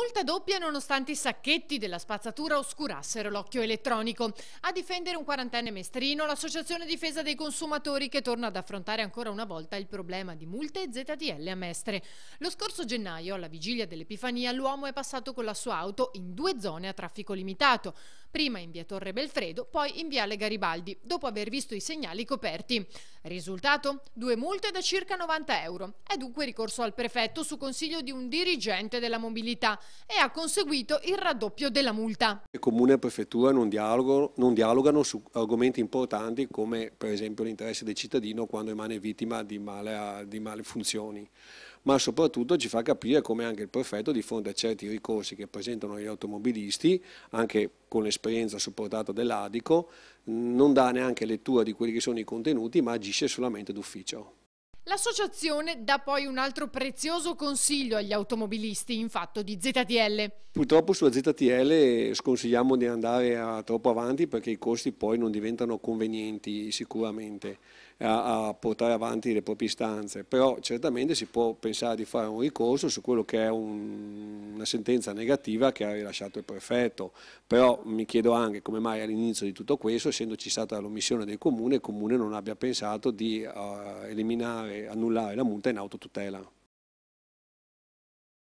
Multa doppia nonostante i sacchetti della spazzatura oscurassero l'occhio elettronico. A difendere un quarantenne mestrino, l'Associazione Difesa dei Consumatori che torna ad affrontare ancora una volta il problema di multe ZTL a Mestre. Lo scorso gennaio, alla vigilia dell'Epifania, l'uomo è passato con la sua auto in due zone a traffico limitato, prima in via Torre Belfredo, poi in viale Garibaldi, dopo aver visto i segnali coperti. Risultato? Due multe da circa 90 euro. È dunque ricorso al prefetto su consiglio di un dirigente della mobilità e ha conseguito il raddoppio della multa. Il Comune e la Prefettura non, dialogo, non dialogano su argomenti importanti come per esempio l'interesse del cittadino quando rimane vittima di male, di male funzioni ma soprattutto ci fa capire come anche il prefetto di fronte a certi ricorsi che presentano gli automobilisti, anche con l'esperienza supportata dell'Adico, non dà neanche lettura di quelli che sono i contenuti ma agisce solamente d'ufficio. L'associazione dà poi un altro prezioso consiglio agli automobilisti in fatto di ZTL. Purtroppo sulla ZTL sconsigliamo di andare troppo avanti perché i costi poi non diventano convenienti sicuramente a, a portare avanti le proprie istanze, però certamente si può pensare di fare un ricorso su quello che è un, una sentenza negativa che ha rilasciato il prefetto, però mi chiedo anche come mai all'inizio di tutto questo, essendoci stata l'omissione del comune, il comune non abbia pensato di uh, eliminare annullare la multa in autotutela.